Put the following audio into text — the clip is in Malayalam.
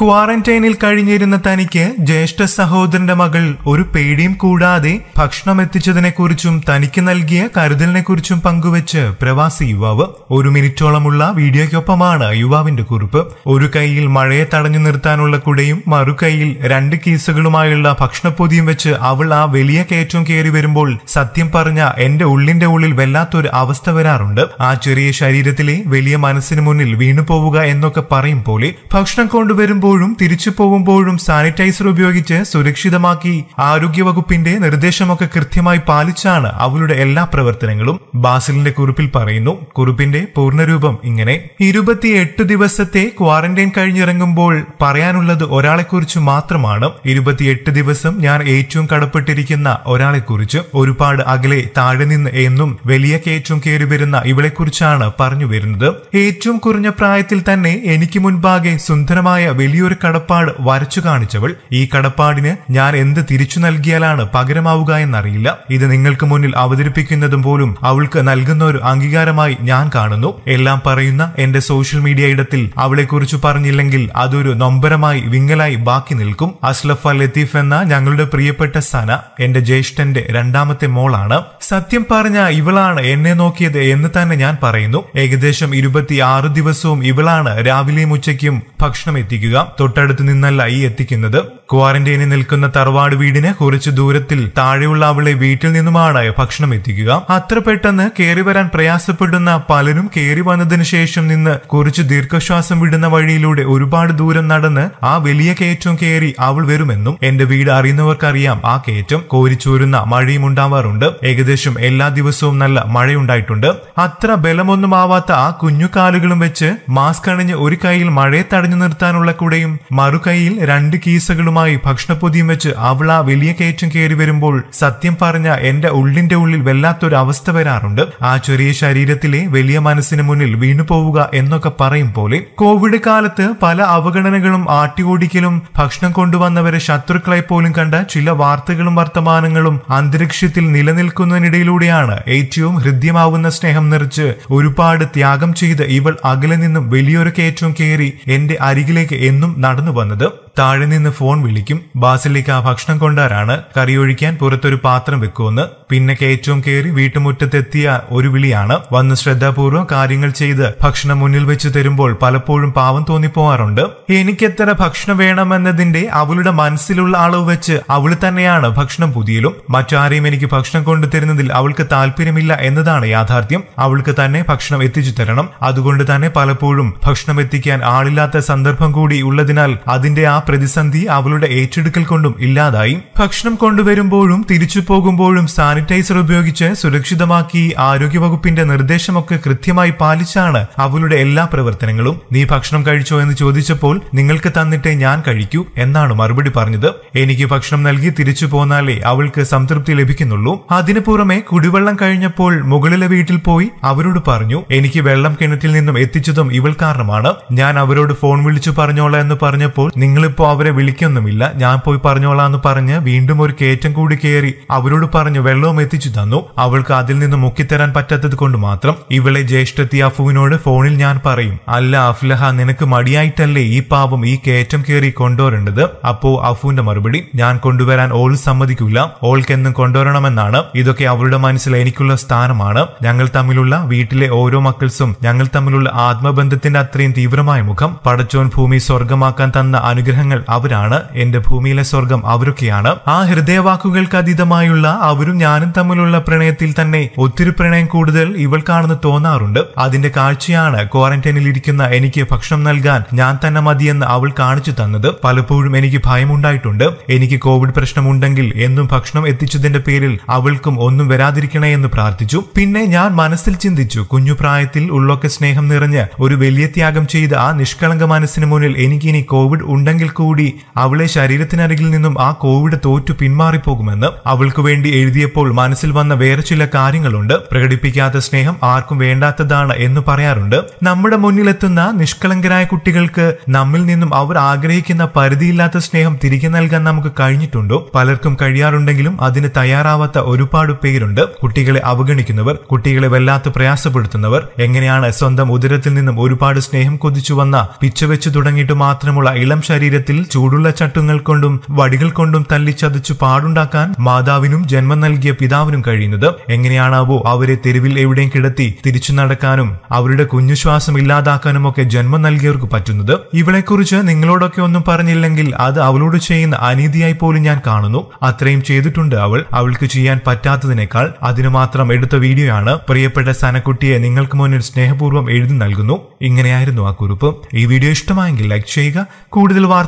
ക്വാറന്റൈനിൽ കഴിഞ്ഞിരുന്ന തനിക്ക് ജ്യേഷ്ഠ സഹോദരന്റെ മകൾ ഒരു പേടിയും കൂടാതെ ഭക്ഷണം എത്തിച്ചതിനെക്കുറിച്ചും തനിക്ക് നൽകിയ കരുതലിനെക്കുറിച്ചും പങ്കുവച്ച് പ്രവാസി യുവാവ് ഒരു മിനിറ്റോളമുള്ള വീഡിയോയ്ക്കൊപ്പമാണ് യുവാവിന്റെ കുറിപ്പ് ഒരു കൈയിൽ മഴയെ തടഞ്ഞു നിർത്താനുള്ള കുടയും മറു കൈയിൽ രണ്ട് കീസുകളുമായുള്ള ഭക്ഷണപ്പൊതിയും വെച്ച് അവൾ ആ വലിയ കയറ്റവും കയറി വരുമ്പോൾ സത്യം പറഞ്ഞ എന്റെ ഉള്ളിന്റെ ഉള്ളിൽ വല്ലാത്തൊരു അവസ്ഥ വരാറുണ്ട് ആ ചെറിയ ശരീരത്തിലെ വലിയ മനസ്സിന് മുന്നിൽ വീണുപോവുക എന്നൊക്കെ പറയും പോലെ ഭക്ഷണം കൊണ്ടുവരുമ്പോൾ വരുമ്പോഴും തിരിച്ചു പോകുമ്പോഴും സാനിറ്റൈസർ ഉപയോഗിച്ച് സുരക്ഷിതമാക്കി ആരോഗ്യവകുപ്പിന്റെ നിർദ്ദേശമൊക്കെ കൃത്യമായി പാലിച്ചാണ് അവളുടെ എല്ലാ പ്രവർത്തനങ്ങളും ബാസിലിന്റെ കുറിപ്പിൽ പറയുന്നു കുറിപ്പിന്റെ പൂർണ്ണരൂപം ഇങ്ങനെ ഇരുപത്തിയെട്ട് ദിവസത്തെ ക്വാറന്റൈൻ കഴിഞ്ഞിറങ്ങുമ്പോൾ പറയാനുള്ളത് ഒരാളെക്കുറിച്ച് മാത്രമാണ് ഇരുപത്തിയെട്ട് ദിവസം ഞാൻ ഏറ്റവും കടപ്പെട്ടിരിക്കുന്ന ഒരാളെക്കുറിച്ച് ഒരുപാട് അകലെ താഴെ നിന്ന് എന്നും വലിയ കയറ്റവും കയറി വരുന്ന ഇവളെക്കുറിച്ചാണ് പറഞ്ഞു വരുന്നത് ഏറ്റവും കുറഞ്ഞ പ്രായത്തിൽ തന്നെ എനിക്ക് മുൻപാകെ സുന്ദരമായ വലിയ വലിയൊരു കടപ്പാട് വരച്ചു കാണിച്ചവൾ ഈ കടപ്പാടിന് ഞാൻ എന്ത് തിരിച്ചു നൽകിയാലാണ് പകരമാവുക എന്നറിയില്ല ഇത് നിങ്ങൾക്ക് മുന്നിൽ അവതരിപ്പിക്കുന്നതും പോലും അവൾക്ക് നൽകുന്ന ഒരു അംഗീകാരമായി ഞാൻ കാണുന്നു എല്ലാം പറയുന്ന എന്റെ സോഷ്യൽ മീഡിയ ഇടത്തിൽ അവളെക്കുറിച്ച് പറഞ്ഞില്ലെങ്കിൽ അതൊരു നൊമ്പരമായി വിങ്ങലായി ബാക്കി നിൽക്കും അസ്ലഫ ലത്തീഫ് എന്ന ഞങ്ങളുടെ പ്രിയപ്പെട്ട സന എന്റെ ജ്യേഷ്ഠന്റെ രണ്ടാമത്തെ മോളാണ് സത്യം പറഞ്ഞ ഇവളാണ് എന്നെ നോക്കിയത് എന്ന് തന്നെ ഞാൻ പറയുന്നു ഏകദേശം ഇരുപത്തി ആറ് ദിവസവും ഇവളാണ് രാവിലെയും ഉച്ചയ്ക്കും ഭക്ഷണം എത്തിക്കുക തൊട്ടടുത്ത് നിന്നല്ല ഈ എത്തിക്കുന്നത് ക്വാറന്റൈനിൽ നിൽക്കുന്ന തറവാട് വീടിന് കുറച്ച് ദൂരത്തിൽ താഴെയുള്ള അവളെ വീട്ടിൽ നിന്നുമാണ് ഭക്ഷണം എത്തിക്കുക അത്ര പെട്ടെന്ന് കയറി വരാൻ പ്രയാസപ്പെടുന്ന പലരും കയറി വന്നതിന് ശേഷം നിന്ന് കുറച്ച് ദീർഘശ്വാസം വിടുന്ന വഴിയിലൂടെ ഒരുപാട് ദൂരം നടന്ന് ആ വലിയ കയറ്റം കയറി അവൾ വരുമെന്നും എന്റെ വീട് അറിയുന്നവർക്കറിയാം ആ കയറ്റം കോരിച്ചോരുന്ന മഴയും ഉണ്ടാവാറുണ്ട് ഏകദേശം എല്ലാ ദിവസവും നല്ല മഴയുണ്ടായിട്ടുണ്ട് അത്ര ബലമൊന്നും ആവാത്ത ആ കുഞ്ഞുകാലുകളും വെച്ച് മാസ്ക് അണിഞ്ഞ് ഒരു കൈയിൽ മഴയെ തടഞ്ഞു നിർത്താനുള്ള കൂടെയും മറുകൈയിൽ രണ്ട് കീസകളും ഭീകരമായി ഭക്ഷണപ്പൊതിയും വെച്ച് അവള വലിയ കയറ്റം കയറി വരുമ്പോൾ സത്യം പറഞ്ഞ എന്റെ ഉള്ളിന്റെ ഉള്ളിൽ വല്ലാത്തൊരു അവസ്ഥ വരാറുണ്ട് ആ ചെറിയ ശരീരത്തിലെ വലിയ മനസ്സിന് മുന്നിൽ വീണു പോവുക എന്നൊക്കെ പറയും പോലെ കോവിഡ് കാലത്ത് പല അവഗണനകളും ആട്ടിയോടിക്കലും ഭക്ഷണം കൊണ്ടുവന്നവരെ ശത്രുക്കളെ പോലും കണ്ട ചില വാർത്തകളും വർത്തമാനങ്ങളും അന്തരീക്ഷത്തിൽ നിലനിൽക്കുന്നതിനിടയിലൂടെയാണ് ഏറ്റവും ഹൃദ്യമാവുന്ന സ്നേഹം നിറച്ച് ഒരുപാട് ത്യാഗം ചെയ്ത് ഇവൾ അകലെ നിന്നും വലിയൊരു കയറ്റവും കയറി എന്റെ അരികിലേക്ക് എന്നും നടന്നു വന്നത് താഴെ നിന്ന് ഫോൺ വിളിക്കും ബാസിലേക്ക് ആ ഭക്ഷണം കൊണ്ടാരാണ് ഒഴിക്കാൻ പുറത്തൊരു പാത്രം വെക്കുമെന്ന് പിന്നെ കയറ്റവും കയറി വീട്ടുമുറ്റത്തെത്തിയ ഒരു വിളിയാണ് വന്ന് ശ്രദ്ധാപൂർവ്വം കാര്യങ്ങൾ ചെയ്ത് ഭക്ഷണം മുന്നിൽ വെച്ച് തരുമ്പോൾ പലപ്പോഴും പാവം തോന്നിപ്പോവാറുണ്ട് എനിക്കെത്ര ഭക്ഷണം വേണമെന്നതിന്റെ അവളുടെ മനസ്സിലുള്ള അളവ് വെച്ച് അവൾ തന്നെയാണ് ഭക്ഷണം പുതിയലും മറ്റാരെയും എനിക്ക് ഭക്ഷണം കൊണ്ടുതരുന്നതിൽ അവൾക്ക് താല്പര്യമില്ല എന്നതാണ് യാഥാർത്ഥ്യം അവൾക്ക് തന്നെ ഭക്ഷണം എത്തിച്ചു തരണം അതുകൊണ്ട് തന്നെ പലപ്പോഴും ഭക്ഷണം എത്തിക്കാൻ ആളില്ലാത്ത സന്ദർഭം കൂടി ഉള്ളതിനാൽ അതിന്റെ ആ പ്രതിസന്ധി അവളുടെ ഏറ്റെടുക്കൽ കൊണ്ടും ഇല്ലാതായി ഭക്ഷണം കൊണ്ടുവരുമ്പോഴും തിരിച്ചു പോകുമ്പോഴും സാനിറ്റൈസർ ഉപയോഗിച്ച് സുരക്ഷിതമാക്കി ആരോഗ്യവകുപ്പിന്റെ നിർദ്ദേശമൊക്കെ കൃത്യമായി പാലിച്ചാണ് അവളുടെ എല്ലാ പ്രവർത്തനങ്ങളും നീ ഭക്ഷണം കഴിച്ചോ എന്ന് ചോദിച്ചപ്പോൾ നിങ്ങൾക്ക് തന്നിട്ടേ ഞാൻ കഴിക്കൂ എന്നാണ് മറുപടി പറഞ്ഞത് എനിക്ക് ഭക്ഷണം നൽകി തിരിച്ചു പോന്നാലേ അവൾക്ക് സംതൃപ്തി ലഭിക്കുന്നുള്ളൂ അതിനു പുറമെ കുടിവെള്ളം കഴിഞ്ഞപ്പോൾ മുകളിലെ വീട്ടിൽ പോയി അവരോട് പറഞ്ഞു എനിക്ക് വെള്ളം കിണറ്റിൽ നിന്നും എത്തിച്ചതും ഇവൾ കാരണമാണ് ഞാൻ അവരോട് ഫോൺ വിളിച്ചു പറഞ്ഞോളാം എന്ന് പറഞ്ഞപ്പോൾ നിങ്ങൾ നമ്മളിപ്പോൾ അവരെ വിളിക്കൊന്നുമില്ല ഞാൻ പോയി പറഞ്ഞോളാം എന്ന് പറഞ്ഞ് വീണ്ടും ഒരു കയറ്റം കൂടി കയറി അവരോട് പറഞ്ഞു വെള്ളവും എത്തിച്ചു തന്നു അവൾക്ക് അതിൽ നിന്ന് മുക്കിത്തരാൻ പറ്റാത്തത് കൊണ്ട് മാത്രം ഇവളെ ജ്യേഷ്ഠത്തി അഫുവിനോട് ഫോണിൽ ഞാൻ പറയും അല്ല അഫ്ലഹ നിനക്ക് മടിയായിട്ടല്ലേ ഈ പാവം ഈ കയറ്റം കയറി കൊണ്ടുവരേണ്ടത് അപ്പോ അഫുവിന്റെ മറുപടി ഞാൻ കൊണ്ടുവരാൻ ഓൾ സമ്മതിക്കില്ല ഓൾക്ക് എന്നും കൊണ്ടുവരണമെന്നാണ് ഇതൊക്കെ അവളുടെ മനസ്സിൽ എനിക്കുള്ള സ്ഥാനമാണ് ഞങ്ങൾ തമ്മിലുള്ള വീട്ടിലെ ഓരോ മക്കൾസും ഞങ്ങൾ തമ്മിലുള്ള ആത്മബന്ധത്തിന്റെ അത്രയും തീവ്രമായ മുഖം പടച്ചോൻ ഭൂമി സ്വർഗമാക്കാൻ തന്ന അനുഗ്രഹം അനുഗ്രഹങ്ങൾ അവരാണ് എന്റെ ഭൂമിയിലെ സ്വർഗം അവരൊക്കെയാണ് ആ ഹൃദയവാക്കുകൾക്ക് അതീതമായുള്ള അവരും ഞാനും തമ്മിലുള്ള പ്രണയത്തിൽ തന്നെ ഒത്തിരി പ്രണയം കൂടുതൽ ഇവൾക്കാണെന്ന് തോന്നാറുണ്ട് അതിന്റെ കാഴ്ചയാണ് ക്വാറന്റൈനിൽ ഇരിക്കുന്ന എനിക്ക് ഭക്ഷണം നൽകാൻ ഞാൻ തന്നെ മതിയെന്ന് അവൾ കാണിച്ചു തന്നത് പലപ്പോഴും എനിക്ക് ഭയമുണ്ടായിട്ടുണ്ട് എനിക്ക് കോവിഡ് പ്രശ്നമുണ്ടെങ്കിൽ എന്നും ഭക്ഷണം എത്തിച്ചതിന്റെ പേരിൽ അവൾക്കും ഒന്നും വരാതിരിക്കണേ എന്ന് പ്രാർത്ഥിച്ചു പിന്നെ ഞാൻ മനസ്സിൽ ചിന്തിച്ചു കുഞ്ഞു പ്രായത്തിൽ ഉള്ളൊക്കെ സ്നേഹം നിറഞ്ഞ് ഒരു വലിയ ത്യാഗം ചെയ്ത് ആ നിഷ്കളങ്ക മനസ്സിന് മുന്നിൽ എനിക്കിനി കോവിഡ് ഉണ്ടെങ്കിൽ കൂടി അവളെ ശരീരത്തിനരികിൽ നിന്നും ആ കോവിഡ് തോറ്റു പിന്മാറിപ്പോകുമെന്ന് അവൾക്കു വേണ്ടി എഴുതിയപ്പോൾ മനസ്സിൽ വന്ന വേറെ ചില കാര്യങ്ങളുണ്ട് പ്രകടിപ്പിക്കാത്ത സ്നേഹം ആർക്കും വേണ്ടാത്തതാണ് എന്ന് പറയാറുണ്ട് നമ്മുടെ മുന്നിലെത്തുന്ന നിഷ്കളങ്കരായ കുട്ടികൾക്ക് നമ്മിൽ നിന്നും അവർ ആഗ്രഹിക്കുന്ന പരിധിയില്ലാത്ത സ്നേഹം തിരികെ നൽകാൻ നമുക്ക് കഴിഞ്ഞിട്ടുണ്ടോ പലർക്കും കഴിയാറുണ്ടെങ്കിലും അതിന് തയ്യാറാവാത്ത ഒരുപാട് പേരുണ്ട് കുട്ടികളെ അവഗണിക്കുന്നവർ കുട്ടികളെ വല്ലാത്ത പ്രയാസപ്പെടുത്തുന്നവർ എങ്ങനെയാണ് സ്വന്തം ഉദരത്തിൽ നിന്നും ഒരുപാട് സ്നേഹം കൊതിച്ചു വന്ന പിച്ചവെച്ചു തുടങ്ങിയിട്ട് മാത്രമുള്ള ഇളം ശരീരം ശരീരത്തിൽ ചൂടുള്ള ചട്ടുങ്ങൾ കൊണ്ടും വടികൾ കൊണ്ടും തല്ലിച്ചതച്ചു പാടുണ്ടാക്കാൻ മാതാവിനും ജന്മം നൽകിയ പിതാവിനും കഴിയുന്നത് എങ്ങനെയാണാവോ അവരെ തെരുവിൽ എവിടെയും കിടത്തി തിരിച്ചു നടക്കാനും അവരുടെ കുഞ്ഞുശ്വാസം ഇല്ലാതാക്കാനും ഒക്കെ ജന്മം നൽകിയവർക്ക് പറ്റുന്നത് ഇവളെക്കുറിച്ച് നിങ്ങളോടൊക്കെ ഒന്നും പറഞ്ഞില്ലെങ്കിൽ അത് അവളോട് ചെയ്യുന്ന അനീതിയായി പോലും ഞാൻ കാണുന്നു അത്രയും ചെയ്തിട്ടുണ്ട് അവൾ അവൾക്ക് ചെയ്യാൻ പറ്റാത്തതിനേക്കാൾ അതിനു മാത്രം എടുത്ത വീഡിയോ ആണ് പ്രിയപ്പെട്ട സനക്കുട്ടിയെ നിങ്ങൾക്ക് മുന്നിൽ സ്നേഹപൂർവ്വം എഴുതി നൽകുന്നു ഇങ്ങനെയായിരുന്നു ആ കുറിപ്പ് ഈ വീഡിയോ ഇഷ്ടമായെങ്കിൽ ലൈക്ക് ചെയ്യുക കൂടുതൽ വാർത്ത